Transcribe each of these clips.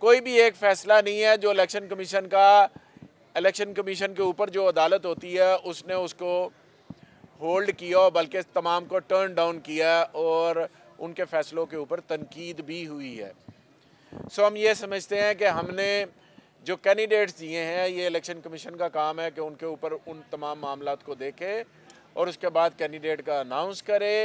कोई भी एक फैसला नहीं है जो इलेक्शन कमीशन का इलेक्शन कमीशन के ऊपर जो अदालत होती है उसने उसको होल्ड किया और बल्कि तमाम को टर्न डाउन किया और उनके फैसलों के ऊपर तनकीद भी हुई है सो हम ये समझते हैं कि हमने जो कैंडिडेट्स दिए हैं ये इलेक्शन कमीशन का काम है कि उनके ऊपर उन तमाम मामला को देखे और उसके बाद कैंडिडेट का अनाउंस करे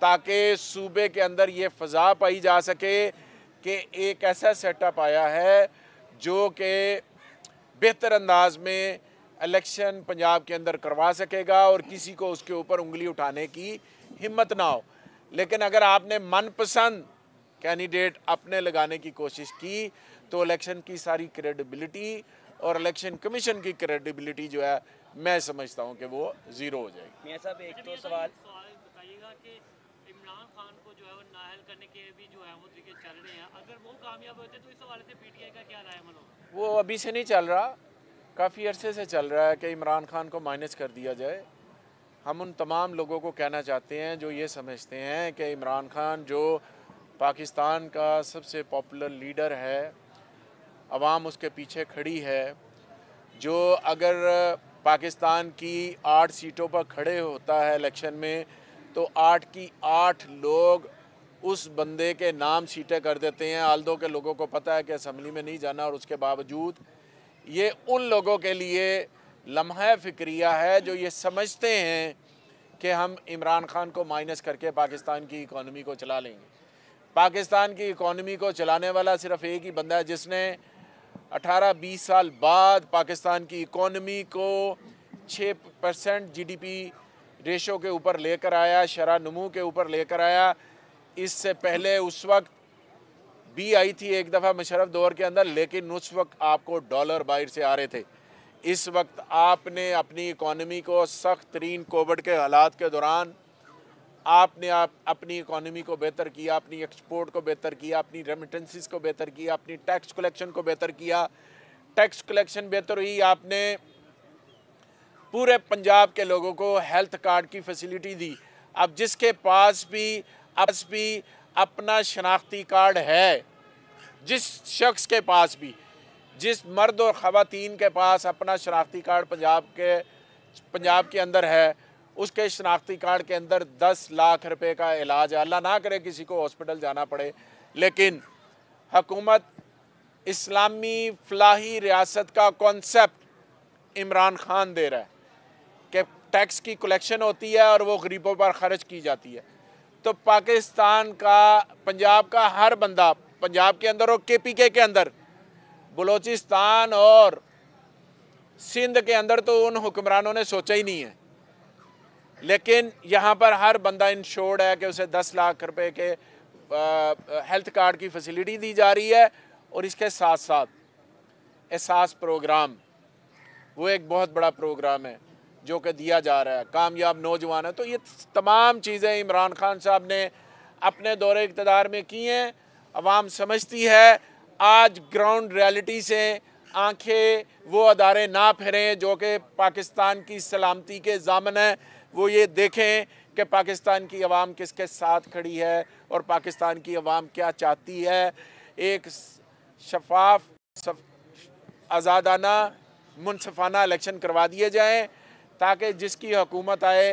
ताकि सूबे के अंदर ये फ़ज़ा पाई जा सके कि एक ऐसा सेटअप आया है जो कि बेहतर अंदाज में इलेक्शन पंजाब के अंदर करवा सकेगा और किसी को उसके ऊपर उंगली उठाने की हिम्मत ना हो लेकिन अगर आपने मनपसंद कैंडिडेट अपने लगाने की कोशिश की तो इलेक्शन की सारी क्रेडिबिलिटी और इलेक्शन कमीशन की क्रेडिबिलिटी जो है मैं समझता हूँ कि वो ज़ीरो हो जाएगी मैं साहब एक तो सवाल अच्छा, खान को जो है वो नाहल करने के भी जो है वो तरीके चल रहे हैं अगर वो कामयाब होते तो इस हवाले से पीटीआई का क्या राय वो अभी से नहीं चल रहा काफ़ी अरसे से चल रहा है कि इमरान खान को माइनस कर दिया जाए हम उन तमाम लोगों को कहना चाहते हैं जो ये समझते हैं कि इमरान खान जो पाकिस्तान का सबसे पॉपुलर लीडर है आवाम उसके पीछे खड़ी है जो अगर पाकिस्तान की आठ सीटों पर खड़े होता है इलेक्शन में तो आठ की आठ लोग उस बंदे के नाम सीटें कर देते हैं आलदो के लोगों को पता है कि असम्बली में नहीं जाना और उसके बावजूद ये उन लोगों के लिए लम्हा फिक्रिया है जो ये समझते हैं कि हम इमरान खान को माइनस करके पाकिस्तान की इकॉनमी को चला लेंगे पाकिस्तान की इकॉनमी को चलाने वाला सिर्फ एक ही बंदा है जिसने 18-20 साल बाद पाकिस्तान की इकॉनमी को 6 परसेंट जी रेशों के ऊपर लेकर आया शरा नमू के ऊपर लेकर आया इससे पहले उस वक्त भी आई थी एक दफ़ा मशरफ दौर के अंदर लेकिन उस वक्त आपको डॉलर बाहर से आ रहे थे इस वक्त आपने अपनी इकॉनमी को सख्त तरीन कोविड के हालात के दौरान आपने आप अपनी इकॉनमी को बेहतर किया अपनी एक्सपोर्ट को बेहतर किया अपनी रेमिटेंसिस को बेहतर किया अपनी टैक्स कलेक्शन को बेहतर किया टैक्स कलेक्शन बेहतर हुई आपने पूरे पंजाब के लोगों को हेल्थ कार्ड की फैसिलिटी दी अब जिसके पास भी अब भी अपना शनाख्ती कार्ड है जिस शख्स के पास भी जिस मर्द और ख़वान के पास अपना शनाख्ती कार्ड पंजाब के पंजाब के अंदर है उसके शनाख्ती कार्ड के अंदर 10 लाख रुपए का इलाज है अल्लाह ना करे किसी को हॉस्पिटल जाना पड़े लेकिन हकूमत इस्लामी फलाही रियासत का कॉन्सेप्ट इमरान खान दे रहा है टैक्स की कलेक्शन होती है और वो गरीबों पर खर्च की जाती है तो पाकिस्तान का पंजाब का हर बंदा पंजाब के अंदर और के पी के, के अंदर बलूचिस्तान और सिंध के अंदर तो उन हुक्मरानों ने सोचा ही नहीं है लेकिन यहाँ पर हर बंदा इंश्योर्ड है कि उसे दस लाख रुपए के हेल्थ कार्ड की फैसिलिटी दी जा रही है और इसके साथ साथ एहसास प्रोग्राम वो एक बहुत बड़ा प्रोग्राम है जो कि दिया जा रहा है कामयाब नौजवान है तो ये तमाम चीज़ें इमरान खान साहब ने अपने दौरे इकतदार में की हैं आवाम समझती है आज ग्राउंड रियलिटी से आंखें वो अदारे ना फिरें जो कि पाकिस्तान की सलामती के जामन है वो ये देखें कि पाकिस्तान की आवाम किसके साथ खड़ी है और पाकिस्तान की आवाम क्या चाहती है एक शफाफ आज़ादाना मुनफाना इलेक्शन करवा दिए जाएँ ताकि जिसकी हुकूमत आए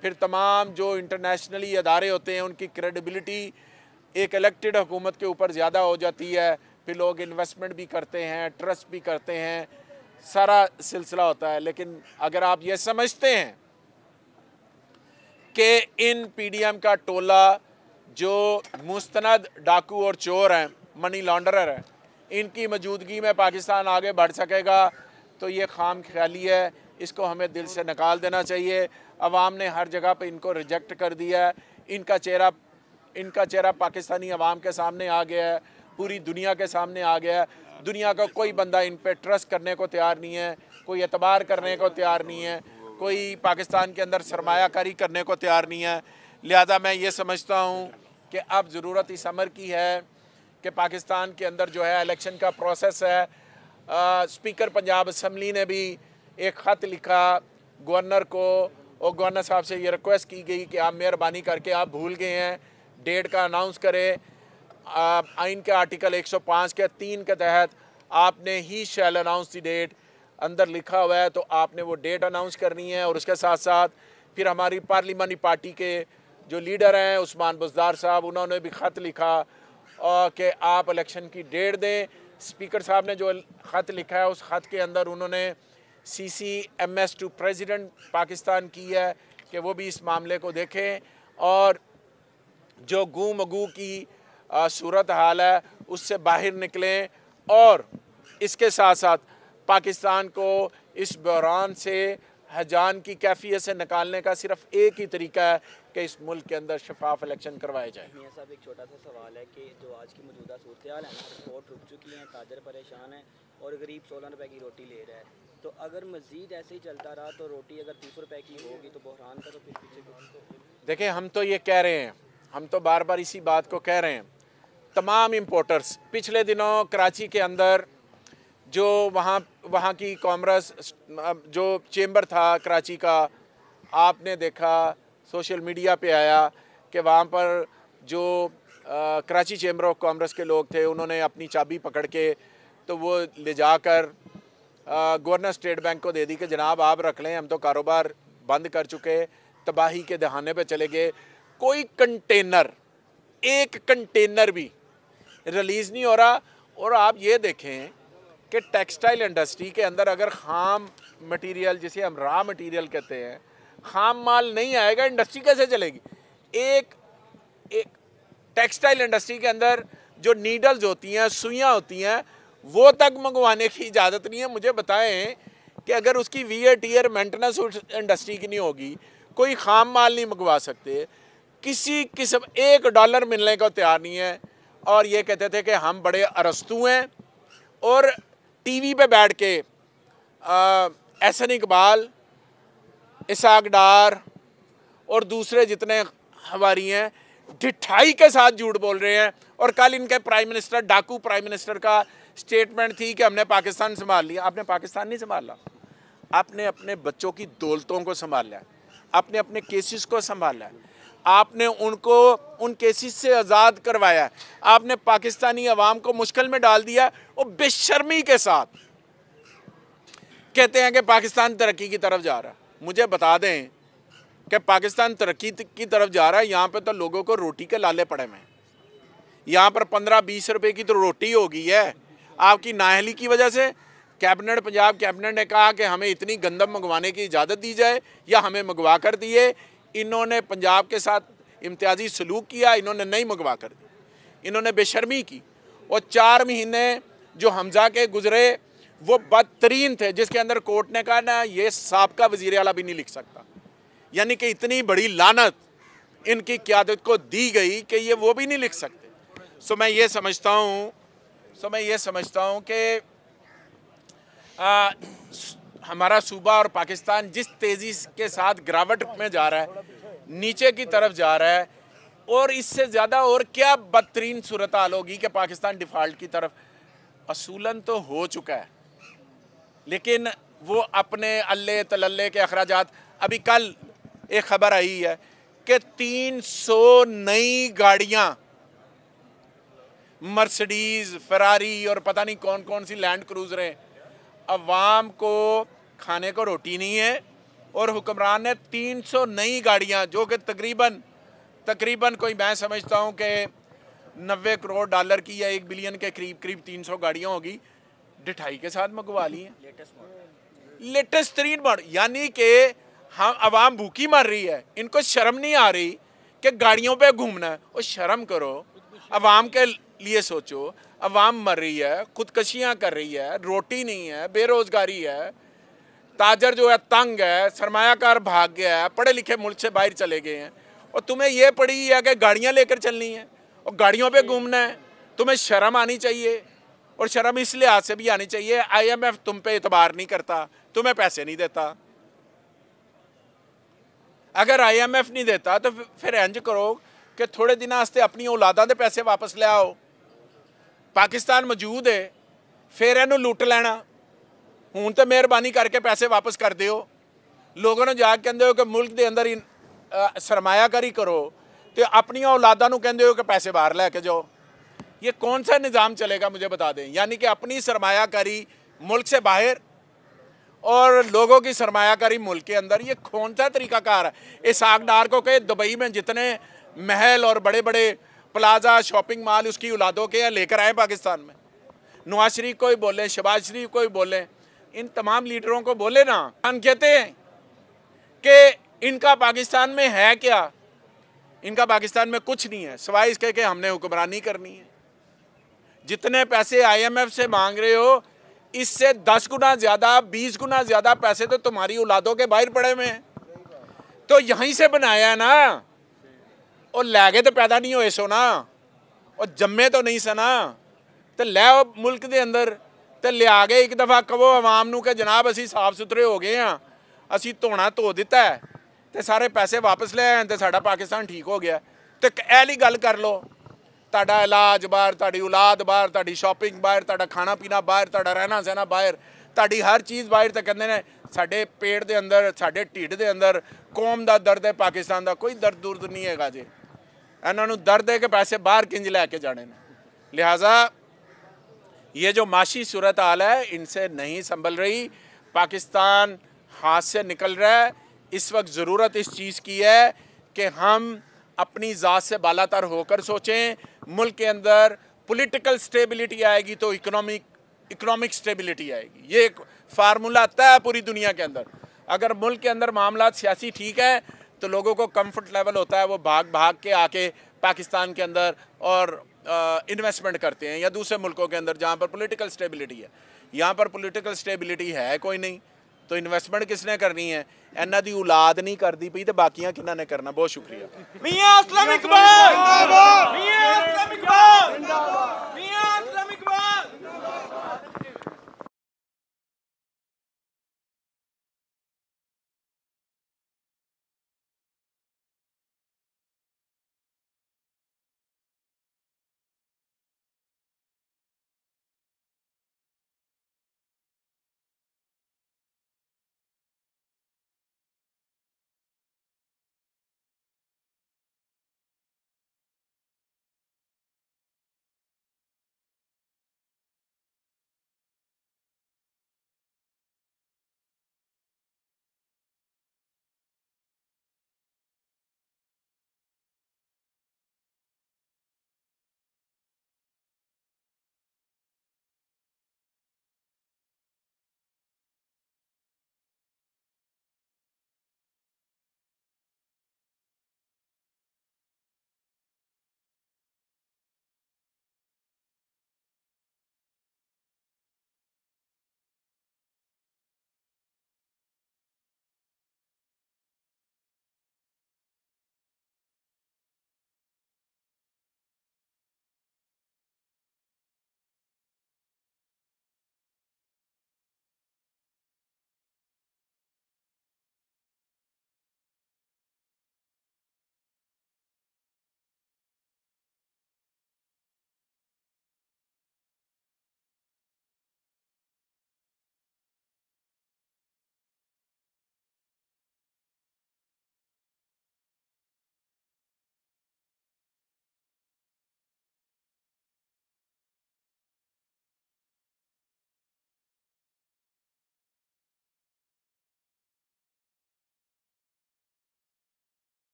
फिर तमाम जो इंटरनेशनली अदारे होते हैं उनकी क्रेडिबिलिटी एक इलेक्टेड हुकूमत के ऊपर ज़्यादा हो जाती है फिर लोग इन्वेस्टमेंट भी करते हैं ट्रस्ट भी करते हैं सारा सिलसिला होता है लेकिन अगर आप ये समझते हैं कि इन पीडीएम का टोला जो मुस्तनद डाकू और चोर हैं मनी लॉन्डरर हैं इनकी मौजूदगी में पाकिस्तान आगे बढ़ सकेगा तो ये खाम ख्याली है इसको हमें दिल से निकाल देना चाहिए अवाम ने हर जगह पर इनको रिजेक्ट कर दिया है इनका चेहरा इनका चेहरा पाकिस्तानी अवाम के सामने आ गया है पूरी दुनिया के सामने आ गया है दुनिया का कोई बंदा इन पर ट्रस्ट करने को तैयार नहीं है कोई एतबार करने को तैयार नहीं है कोई पाकिस्तान के अंदर सरमाकारी करने को तैयार नहीं है लिहाजा मैं ये समझता हूँ कि अब ज़रूरत इस अमर की है कि पाकिस्तान के अंदर जो है इलेक्शन का प्रोसेस है आ, स्पीकर पंजाब असम्बली ने भी एक ख़त लिखा गवर्नर को और गवर्नर साहब से ये रिक्वेस्ट की गई कि आप मेहरबानी करके आप भूल गए हैं डेट का अनाउंस करें आइन के आर्टिकल 105 के तीन के तहत आपने ही शैल अनाउंस दी डेट अंदर लिखा हुआ है तो आपने वो डेट अनाउंस करनी है और उसके साथ साथ फिर हमारी पार्लिमानी पार्टी के जो लीडर हैं उस्मान बुजदार साहब उन्होंने भी ख़त लिखा कि आप इलेक्शन की डेट दें स्पीकर साहब ने जो ख़त लिखा है उस ख़त के अंदर उन्होंने C C M S to president Pakistan की है कि वो भी इस मामले को देखें और जो गू मगू की सूरत हाल है उससे बाहर निकलें और इसके साथ साथ पाकिस्तान को इस बहरान से हजान की कैफियत से निकालने का सिर्फ एक ही तरीका है कि इस मुल्क के अंदर शफाफ इलेक्शन करवाए जाए साहब एक छोटा सा सवाल है कि जो आज की मौजूदा सूरत हाल है रुक चुकी हैं ताजर परेशान है और गरीब सोलह रुपए की रोटी ले रहा है तो अगर मज़ीद ऐसे ही चलता रहा तो रोटी अगर तीस रुपए की होगी तो बहरान का तो फिर पीछे तो देखिए हम तो ये कह रहे हैं हम तो बार बार इसी बात को कह रहे हैं तमाम इम्पोर्टर्स पिछले दिनों कराची के अंदर जो वहाँ वहाँ की कॉमर्स जो चेम्बर था कराची का आपने देखा सोशल मीडिया पे आया कि वहाँ पर जो आ, कराची चेम्बर ऑफ कामर्स के लोग थे उन्होंने अपनी चाबी पकड़ के तो वो ले जाकर गवर्नर स्टेट बैंक को दे दी कि जनाब आप रख लें हम तो कारोबार बंद कर चुके तबाही के दहाने पे चले गए कोई कंटेनर एक कंटेनर भी रिलीज़ नहीं हो रहा और आप ये देखें कि टेक्सटाइल इंडस्ट्री के अंदर अगर खाम मटेरियल जिसे हम रॉ मटेरियल कहते हैं खाम माल नहीं आएगा इंडस्ट्री कैसे चलेगी एक एक टेक्सटाइल इंडस्ट्री के अंदर जो नीडल्स होती हैं सुइयाँ होती हैं वो तक मंगवाने की इजाज़त नहीं है मुझे बताएं कि अगर उसकी वीयर टीयर मेंटेनेंस उस इंडस्ट्री की नहीं होगी कोई खाम माल नहीं मंगवा सकते किसी किस्म एक डॉलर मिलने को तैयार नहीं है और ये कहते थे कि हम बड़े अरस्तु हैं और टीवी पे बैठ के एहसन इकबाल इसाक डार और दूसरे जितने हमारी हैं ढिठाई के साथ झूठ बोल रहे हैं और कल इनके प्राइम मिनिस्टर डाकू प्राइम मिनिस्टर का स्टेटमेंट थी कि हमने पाकिस्तान संभाल लिया आपने पाकिस्तान नहीं संभाला आपने अपने बच्चों की दौलतों को संभाला आपने अपने केसेस को संभाला आपने उनको उन केसेस से आज़ाद करवाया आपने पाकिस्तानी अवाम को मुश्किल में डाल दिया वो बेशर्मी के साथ कहते हैं कि पाकिस्तान तरक्की की तरफ जा रहा मुझे बता दें कि पाकिस्तान तरक्की की तरफ जा रहा है यहाँ पर तो लोगों को रोटी के लाले पड़े हैं यहाँ पर पंद्रह बीस रुपए की तो रोटी हो गई है आपकी नाहली की वजह से कैबिनेट पंजाब कैबिनेट ने कहा कि हमें इतनी गंदम मंगवाने की इजाज़त दी जाए या हमें मंगवा कर दिए इन्होंने पंजाब के साथ इम्तियाजी सलूक किया इन्होंने नहीं मंगवा कर दिया इन्होंने बेशर्मी की और चार महीने जो हमजा के गुजरे वो बदतरीन थे जिसके अंदर कोर्ट ने कहा ना ये सबका वजीर अला भी नहीं लिख सकता यानी कि इतनी बड़ी लानत इनकी क्यादत को दी गई कि ये वो भी नहीं लिख सकते सो मैं ये समझता हूँ सो मैं ये समझता हूँ कि हमारा सूबा और पाकिस्तान जिस तेज़ी के साथ गिरावट में जा रहा है नीचे की तरफ जा रहा है और इससे ज़्यादा और क्या बदतरीन सूरत हाल होगी कि पाकिस्तान डिफ़ाल्ट की तरफ असूलन तो हो चुका है लेकिन वो अपने अल्ले तलल्ले के अखराज अभी कल एक खबर आई है कि 300 नई गाड़ियाँ मर्सिडीज़ फरारी और पता नहीं कौन कौन सी लैंड क्रूज रहे अवाम को खाने को रोटी नहीं है और हुक्मरान ने 300 नई गाड़ियां जो कि तकरीबन तकरीबन कोई मैं समझता हूं कि नबे करोड़ डॉलर की या एक बिलियन के करीब करीब 300 गाड़ियां होगी डिठाई के साथ मंगवा ली हैं लेटेस्ट तरीन मॉडल यानी कि हम हाँ, आवाम भूखी मर रही है इनको शर्म नहीं आ रही कि गाड़ियों पे घूमना है और शर्म करो आवाम के लिए सोचो अवाम मर रही है खुदकशियाँ कर रही है रोटी नहीं है बेरोज़गारी है ताजर जो है तंग है सरमायाकार भाग गया है पढ़े लिखे मुल्क से बाहर चले गए हैं और तुम्हें यह पड़ी है कि गाड़ियाँ लेकर चलनी है और गाड़ियों पे घूमना है तुम्हें शर्म आनी चाहिए और शर्म इस लिहाज से भी आनी चाहिए आईएमएफ तुम पे एतबार नहीं करता तुम्हें पैसे नहीं देता अगर आईएमएफ नहीं देता तो फिर इंज करो कि थोड़े दिन अपनी औलादा के पैसे वापस ले आओ पाकिस्तान मौजूद है फिर इनू लुट लैना हूँ तो मेहरबानी करके पैसे वापस कर दौ लोगों ने जा कहें कि मुल्क के अंदर ही सरमायाकारी करो तो अपन औलादा कहें कि पैसे बहर लैके जाओ ये कौन सा निज़ाम चलेगा मुझे बता दें यानी कि अपनी सरमायाकारी मुल्क से बाहर और लोगों की सरमायाकारी मुल्क के अंदर ये कौन सा तरीकाकार है इस आगडार को कहे दुबई में जितने महल और बड़े बड़े प्लाजा शॉपिंग मॉल उसकी औलादों के यहाँ लेकर आए पाकिस्तान में नवाज शरीफ को ही बोले शबाज शरीफ को ही बोले इन तमाम लीडरों को बोले ना हम कहते हैं कि इनका पाकिस्तान में है क्या इनका पाकिस्तान में कुछ नहीं है सवाई इसके कि हमने हुक्मरानी करनी है जितने पैसे आईएमएफ से मांग रहे हो इससे दस गुना ज़्यादा बीस गुना ज़्यादा पैसे तो तुम्हारी औलादों के बाहर पड़े हुए हैं तो यहीं से बनाया है ना ਉਹ ਲੈ ਕੇ ਤੇ ਪੈਦਾ ਨਹੀਂ ਹੋਏ ਸੋ ਨਾ ਉਹ ਜੰਮੇ ਤੋਂ ਨਹੀਂ ਸਨਾ ਤੇ ਲੈ ਉਹ ਮੁਲਕ ਦੇ ਅੰਦਰ ਤੇ ਲਿਆ ਕੇ ਇੱਕ ਦਫਾ ਕਹੋ ਆਵਾਮ ਨੂੰ ਕਿ ਜਨਾਬ ਅਸੀਂ ਸਾਫ਼ ਸੁਥਰੇ ਹੋ ਗਏ ਆ ਅਸੀਂ ਧੋਣਾ ਧੋ ਦਿੱਤਾ ਤੇ ਸਾਰੇ ਪੈਸੇ ਵਾਪਸ ਲੈ ਆਏ ਤੇ ਸਾਡਾ ਪਾਕਿਸਤਾਨ ਠੀਕ ਹੋ ਗਿਆ ਤੇ ਲਈ ਗੱਲ ਕਰ ਲੋ ਤੁਹਾਡਾ ਇਲਾਜ ਬਾਹਰ ਤੁਹਾਡੀ ਔਲਾਦ ਬਾਹਰ ਤੁਹਾਡੀ ਸ਼ਾਪਿੰਗ ਬਾਹਰ ਤੁਹਾਡਾ ਖਾਣਾ ਪੀਣਾ ਬਾਹਰ ਤੁਹਾਡਾ ਰਹਿਣਾ ਸਹਿਣਾ ਬਾਹਰ ਤੁਹਾਡੀ ਹਰ ਚੀਜ਼ ਬਾਹਰ ਤੇ ਕਹਿੰਦੇ ਨੇ ਸਾਡੇ ਪੇਟ ਦੇ ਅੰਦਰ ਸਾਡੇ ਢਿੱਡ ਦੇ ਅੰਦਰ ਕੌਮ ਦਾ ਦਰਦ ਹੈ ਪਾਕਿਸਤਾਨ ਦਾ ਕੋਈ ਦਰਦ ਦੁਰਦ ਨਹੀਂ ਹੈਗਾ ਜੀ इन्हों दर दे के पैसे बहर किंज लैके जाने लिहाजा ये जो माशी सूरत हाल है इनसे नहीं संभल रही पाकिस्तान हाथ से निकल रहा है इस वक्त ज़रूरत इस चीज़ की है कि हम अपनी ज़ात से बालातर होकर सोचें मुल्क के अंदर पॉलिटिकल स्टेबिलिटी आएगी तो इकोनॉमिक इकोनॉमिक स्टेबिलिटी आएगी ये एक फार्मूला तय है पूरी दुनिया के अंदर अगर मुल्क के अंदर मामला सियासी ठीक है तो लोगों को कम्फर्ट लेवल होता है वो भाग भाग के आके पाकिस्तान के अंदर और इन्वेस्टमेंट करते हैं या दूसरे मुल्कों के अंदर जहाँ पर पोलिटिकल स्टेबिलिटी है यहाँ पर पोलिटिकल स्टेबिलिटी है कोई नहीं तो इन्वेस्टमेंट किसने करनी है एना की औलाद नहीं कर दी पी तो बाकिया कि करना बहुत शुक्रिया ਮੀਆਂ